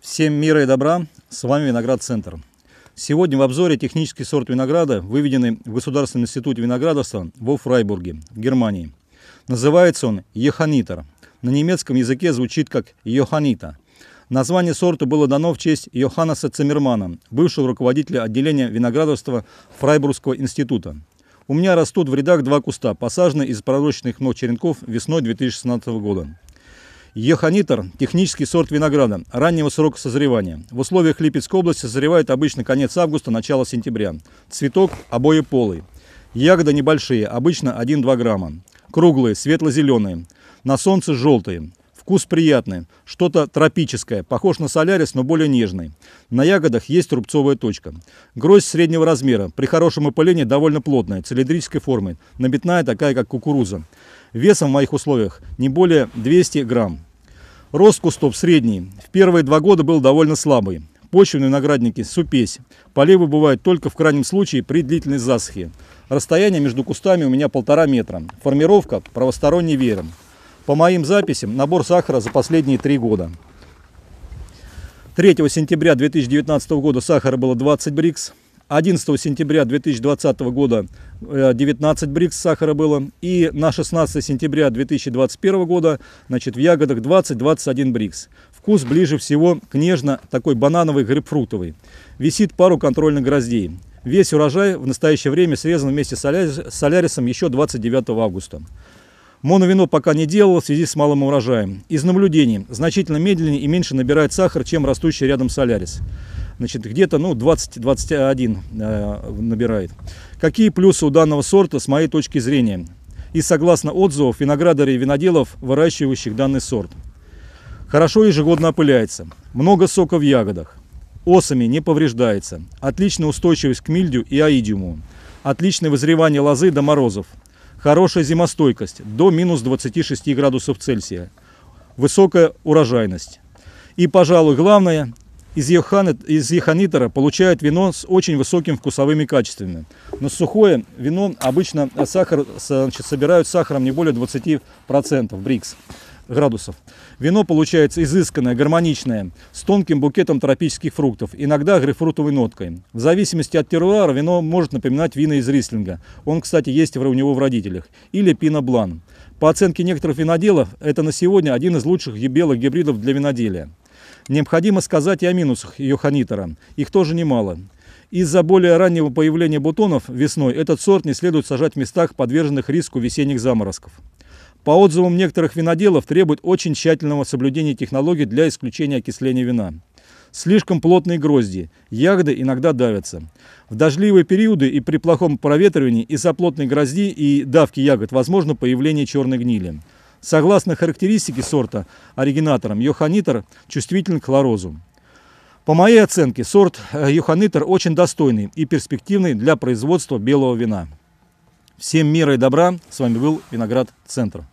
Всем мира и добра, с вами Виноград Центр. Сегодня в обзоре технический сорт винограда, выведенный в Государственном институте виноградарства во Фрайбурге, Германии. Называется он Йоханитер. На немецком языке звучит как Йоханита. Название сорта было дано в честь Йоханнеса Циммермана, бывшего руководителя отделения виноградовства Фрайбургского института. У меня растут в рядах два куста, посаженные из пророщенных мной черенков весной 2016 года. Еханитор – технический сорт винограда, раннего срока созревания. В условиях Липецкой области созревает обычно конец августа, начало сентября. Цветок обоеполый. Ягоды небольшие, обычно 1-2 грамма. Круглые, светло-зеленые. На солнце желтые. Вкус приятный, что-то тропическое, похож на солярис, но более нежный. На ягодах есть рубцовая точка. Гроздь среднего размера, при хорошем опылении довольно плотная, цилиндрической формы, набитная такая, как кукуруза. Весом в моих условиях не более 200 грамм. Рост кустов средний. В первые два года был довольно слабый. Почвенные виноградники – супесь. Поливы бывают только в крайнем случае при длительной засухе. Расстояние между кустами у меня полтора метра. Формировка – правосторонний верен. По моим записям, набор сахара за последние три года. 3 сентября 2019 года сахара было 20 брикс. 11 сентября 2020 года 19 э, брикс сахара было. И на 16 сентября 2021 года значит, в ягодах 20-21 брикс. Вкус ближе всего к нежно такой банановый грейпфрутовый. Висит пару контрольных гроздей. Весь урожай в настоящее время срезан вместе с солярисом еще 29 августа. Моновино пока не делал в связи с малым урожаем. Из наблюдений значительно медленнее и меньше набирает сахар, чем растущий рядом солярис. Значит, где-то ну, 20-21 э, набирает. Какие плюсы у данного сорта с моей точки зрения? И согласно отзывов виноградарей и виноделов, выращивающих данный сорт. Хорошо ежегодно опыляется. Много сока в ягодах. Осами не повреждается. Отличная устойчивость к мильдю и аидиуму. Отличное вызревание лозы до морозов. Хорошая зимостойкость до минус 26 градусов Цельсия. Высокая урожайность. И, пожалуй, главное, из, Йохана, Йоханитера получают вино с очень высокими вкусовыми качествами. Но сухое вино обычно э, сахар, значит, собирают с сахаром не более 20% брикс градусов. Вино получается изысканное, гармоничное, с тонким букетом тропических фруктов, иногда грейпфрутовой ноткой. В зависимости от терруара вино может напоминать вина из рислинга. Он, кстати, есть у него в родителях. Или пино-блан. По оценке некоторых виноделов, это на сегодня один из лучших белых гибридов для виноделия. Необходимо сказать и о минусах Йоханитера. Их тоже немало. Из-за более раннего появления бутонов весной этот сорт не следует сажать в местах, подверженных риску весенних заморозков. По отзывам некоторых виноделов требует очень тщательного соблюдения технологий для исключения окисления вина. Слишком плотные грозди, ягоды иногда давятся. В дождливые периоды и при плохом проветривании из-за плотной грозди и давки ягод возможно появление черной гнили. Согласно характеристике сорта оригинатором, йоханитер чувствителен к хлорозу. По моей оценке, сорт э, Йоханитер очень достойный и перспективный для производства белого вина. Всем мира и добра. С вами был Виноград Центр.